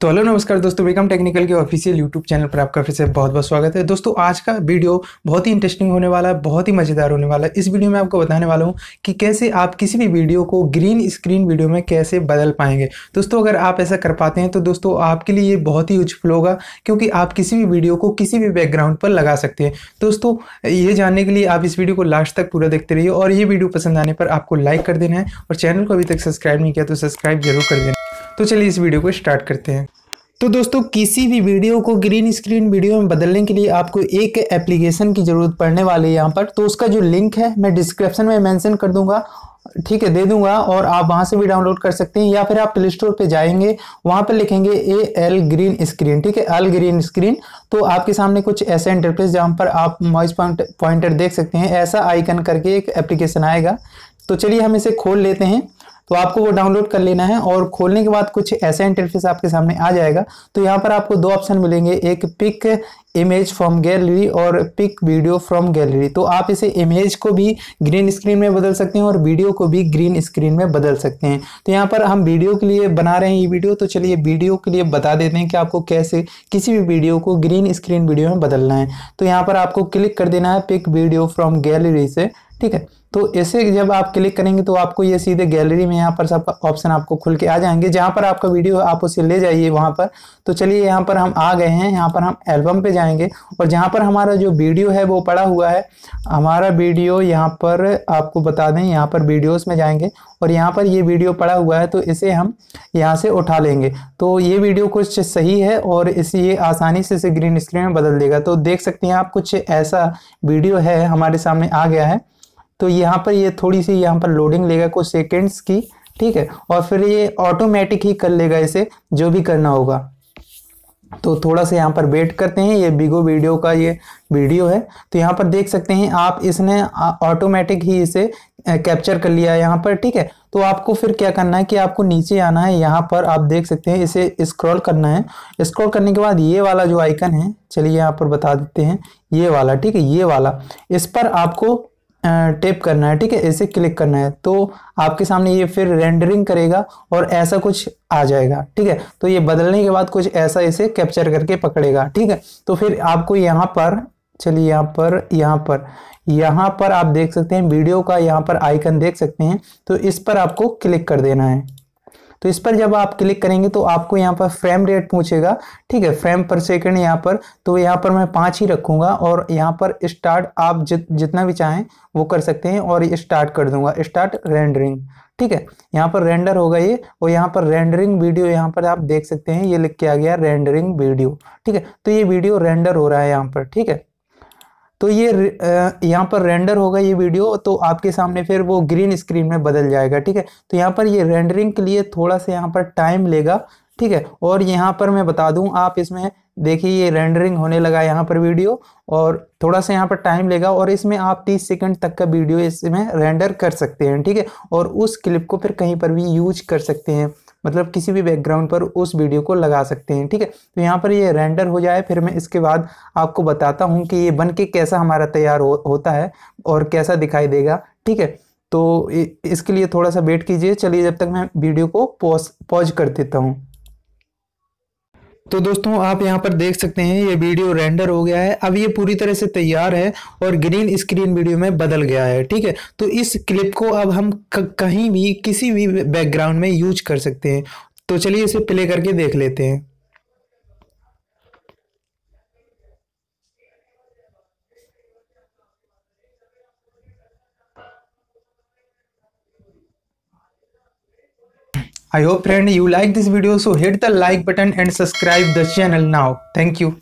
तो हेलो नमस्कार दोस्तों वेलकम टेक्निकल के ऑफिशियल यूट्यूब चैनल पर आपका फिर से बहुत बहुत स्वागत है दोस्तों आज का वीडियो बहुत ही इंटरेस्टिंग होने वाला है बहुत ही मज़ेदार होने वाला है इस वीडियो में आपको बताने वाला हूँ कि कैसे आप किसी भी वीडियो को ग्रीन स्क्रीन वीडियो में कैसे बदल पाएंगे दोस्तों अगर आप ऐसा कर पाते हैं तो दोस्तों आपके लिए ये बहुत ही यूजफुल होगा क्योंकि आप किसी भी वीडियो को किसी भी बैकग्राउंड पर लगा सकते हैं दोस्तों ये जानने के लिए आप इस वीडियो को लास्ट तक पूरा देखते रहिए और ये वीडियो पसंद आने पर आपको लाइक कर देना है और चैनल को अभी तक सब्सक्राइब नहीं किया तो सब्सक्राइब जरूर कर देना तो चलिए इस वीडियो को स्टार्ट करते हैं तो दोस्तों किसी भी वीडियो को ग्रीन स्क्रीन वीडियो में बदलने के लिए आपको एक एप्लीकेशन की ज़रूरत पड़ने वाली है यहाँ पर तो उसका जो लिंक है मैं डिस्क्रिप्शन में मेंशन कर दूंगा ठीक है दे दूंगा और आप वहां से भी डाउनलोड कर सकते हैं या फिर आप प्ले स्टोर पर जाएंगे वहां पर लिखेंगे ए एल ग्रीन स्क्रीन ठीक है एल ग्रीन स्क्रीन तो आपके सामने कुछ ऐसा इंटरफेस जहां पर आप मॉइस पॉइंटर देख सकते हैं ऐसा आइकन करके एक एप्लीकेशन आएगा तो चलिए हम इसे खोल लेते हैं तो आपको वो डाउनलोड कर लेना है और खोलने के बाद कुछ ऐसा इंटरफेस आपके सामने आ जाएगा तो यहाँ पर आपको दो ऑप्शन मिलेंगे एक पिक इमेज फ्रॉम गैलरी और पिक वीडियो फ्रॉम गैलरी तो आप इसे इमेज को भी ग्रीन स्क्रीन में बदल सकते हैं और वीडियो को भी ग्रीन स्क्रीन में बदल सकते हैं तो यहाँ पर हम वीडियो के लिए बना रहे हैं ये वीडियो तो चलिए वीडियो के लिए बता देते हैं कि आपको कैसे किसी भी वीडियो को ग्रीन स्क्रीन वीडियो में बदलना है तो यहाँ पर आपको क्लिक कर देना है पिक वीडियो फ्रॉम गैलरी से ठीक है तो ऐसे जब आप क्लिक करेंगे तो आपको ये सीधे गैलरी में यहाँ पर सब ऑप्शन आपको खुल के आ जाएंगे जहाँ पर आपका वीडियो आप उसे ले जाइए वहाँ पर तो चलिए यहाँ पर हम आ गए हैं यहाँ पर हम एल्बम पे जाएंगे और जहाँ पर हमारा जो वीडियो है वो पड़ा हुआ है हमारा वीडियो यहाँ पर आपको बता दें यहाँ पर वीडियोज़ में जाएंगे और यहाँ पर ये वीडियो पड़ा हुआ है तो इसे हम यहाँ से उठा लेंगे तो ये वीडियो कुछ सही है और इसे ये आसानी से इसे ग्रीन स्क्रीन में बदल देगा तो देख सकते हैं आप कुछ ऐसा वीडियो है हमारे सामने आ गया है तो यहाँ पर ये थोड़ी सी यहाँ पर लोडिंग लेगा कुछ सेकेंड्स की ठीक है और फिर ये ऑटोमेटिक ही कर लेगा इसे जो भी करना होगा तो थोड़ा सा यहाँ पर वेट करते हैं ये बिगो वीडियो का ये वीडियो है तो यहाँ पर देख सकते हैं आप इसने ऑटोमेटिक ही इसे कैप्चर कर लिया है यहाँ पर ठीक है तो आपको फिर क्या करना है कि आपको नीचे आना है यहाँ पर आप देख सकते हैं इसे स्क्रॉल करना है स्क्रॉल करने के बाद ये वाला जो आइकन है चलिए यहाँ पर बता देते हैं ये वाला ठीक है ये वाला इस पर आपको टेप करना है ठीक है ऐसे क्लिक करना है तो आपके सामने ये फिर रेंडरिंग करेगा और ऐसा कुछ आ जाएगा ठीक है तो ये बदलने के बाद कुछ ऐसा इसे कैप्चर करके पकड़ेगा ठीक है तो फिर आपको यहाँ पर चलिए यहाँ पर यहाँ पर यहाँ पर आप देख सकते हैं वीडियो का यहाँ पर आइकन देख सकते हैं तो इस पर आपको क्लिक कर देना है तो इस पर जब आप क्लिक करेंगे तो आपको यहाँ पर फ्रेम रेट पूछेगा ठीक है फ्रेम पर सेकेंड यहाँ पर तो यहाँ पर मैं पाँच ही रखूँगा और यहाँ पर स्टार्ट आप जित जितना भी चाहें वो कर सकते हैं और स्टार्ट कर दूंगा स्टार्ट रेंडरिंग ठीक है यहाँ पर रेंडर होगा ये और यहाँ पर रेंडरिंग वीडियो यहाँ पर आप देख सकते हैं ये लिख के आ गया रेंडरिंग वीडियो ठीक है तो ये वीडियो रेंडर हो रहा है यहाँ पर ठीक है तो ये यहाँ पर रेंडर होगा ये वीडियो तो आपके सामने फिर वो ग्रीन स्क्रीन में बदल जाएगा ठीक है तो यहाँ पर ये रेंडरिंग के लिए थोड़ा सा यहाँ पर टाइम लेगा ठीक है और यहाँ पर मैं बता दूँ आप इसमें देखिए ये रेंडरिंग होने लगा यहाँ पर वीडियो और थोड़ा सा यहाँ पर टाइम लेगा और इसमें आप 30 सेकंड तक का वीडियो इसमें रेंडर कर सकते हैं ठीक है और उस क्लिप को फिर कहीं पर भी यूज कर सकते हैं मतलब किसी भी बैकग्राउंड पर उस वीडियो को लगा सकते हैं ठीक है तो यहाँ पर ये रेंडर हो जाए फिर मैं इसके बाद आपको बताता हूँ कि ये बन के कैसा हमारा तैयार हो, होता है और कैसा दिखाई देगा ठीक है तो इसके लिए थोड़ा सा वेट कीजिए चलिए जब तक मैं वीडियो को पॉज पॉज कर देता हूँ तो दोस्तों आप यहाँ पर देख सकते हैं ये वीडियो रेंडर हो गया है अब ये पूरी तरह से तैयार है और ग्रीन स्क्रीन वीडियो में बदल गया है ठीक है तो इस क्लिप को अब हम कहीं भी किसी भी बैकग्राउंड में यूज कर सकते हैं तो चलिए इसे प्ले करके देख लेते हैं I hope friend you like this video so hit the like button and subscribe the channel now. Thank you.